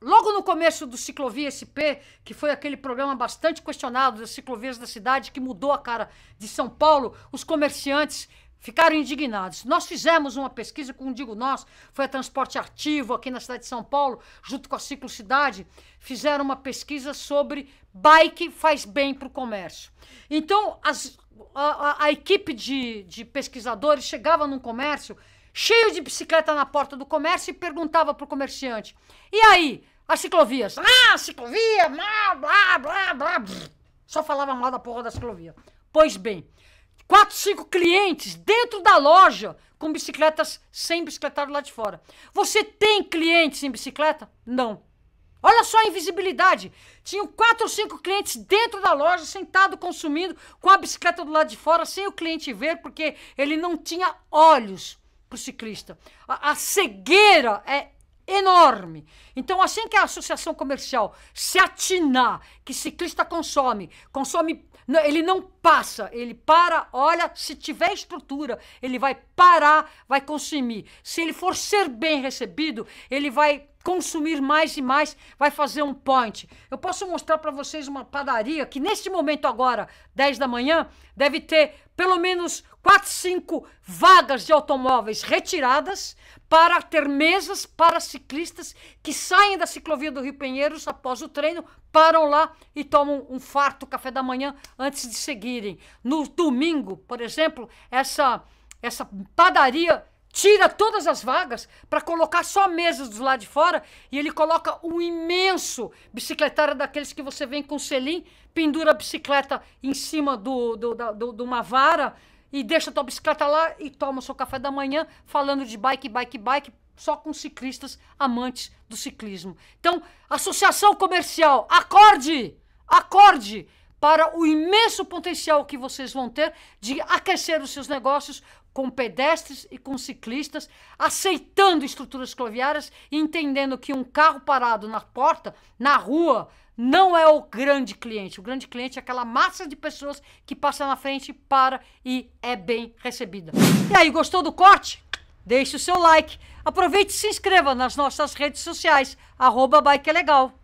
logo no começo do Ciclovia SP, que foi aquele programa bastante questionado das ciclovias da cidade, que mudou a cara de São Paulo, os comerciantes ficaram indignados. Nós fizemos uma pesquisa, como digo nós, foi a Transporte Ativo aqui na cidade de São Paulo, junto com a Ciclo Cidade, fizeram uma pesquisa sobre bike faz bem para o comércio. Então, as, a, a, a, equipe de, de pesquisadores chegava num comércio cheio de bicicleta na porta do comércio e perguntava pro comerciante: e aí, as ciclovias? Ah, ciclovia, blá, blá, blá, blá. Só falava mal da porra da ciclovia. Pois bem, quatro, cinco clientes dentro da loja com bicicletas sem bicicletário lá de fora. Você tem clientes em bicicleta? Não. Olha só a invisibilidade. Tinham quatro ou cinco clientes dentro da loja, sentado, consumindo, com a bicicleta do lado de fora, sem o cliente ver, porque ele não tinha olhos para o ciclista. A, a cegueira é enorme. Então, assim que a associação comercial se atinar que ciclista consome, consome, ele não passa, ele para, olha, se tiver estrutura, ele vai parar, vai consumir. Se ele for ser bem recebido, ele vai consumir mais e mais, vai fazer um point. Eu posso mostrar para vocês uma padaria que neste momento agora, 10 da manhã, deve ter pelo menos 4, 5 vagas de automóveis retiradas para ter mesas para ciclistas que saem da ciclovia do Rio Pinheiros após o treino, param lá e tomam um farto café da manhã antes de seguir no domingo, por exemplo, essa, essa padaria tira todas as vagas para colocar só mesas dos lado de fora e ele coloca um imenso bicicletário daqueles que você vem com selim, pendura a bicicleta em cima de do, do, do, do, uma vara e deixa a tua bicicleta lá e toma o seu café da manhã falando de bike, bike, bike, só com ciclistas amantes do ciclismo. Então, associação comercial, acorde! Acorde! para o imenso potencial que vocês vão ter de aquecer os seus negócios com pedestres e com ciclistas, aceitando estruturas cloviárias e entendendo que um carro parado na porta, na rua, não é o grande cliente. O grande cliente é aquela massa de pessoas que passa na frente, para e é bem recebida. E aí, gostou do corte? Deixe o seu like. Aproveite e se inscreva nas nossas redes sociais. Arroba Bike é Legal.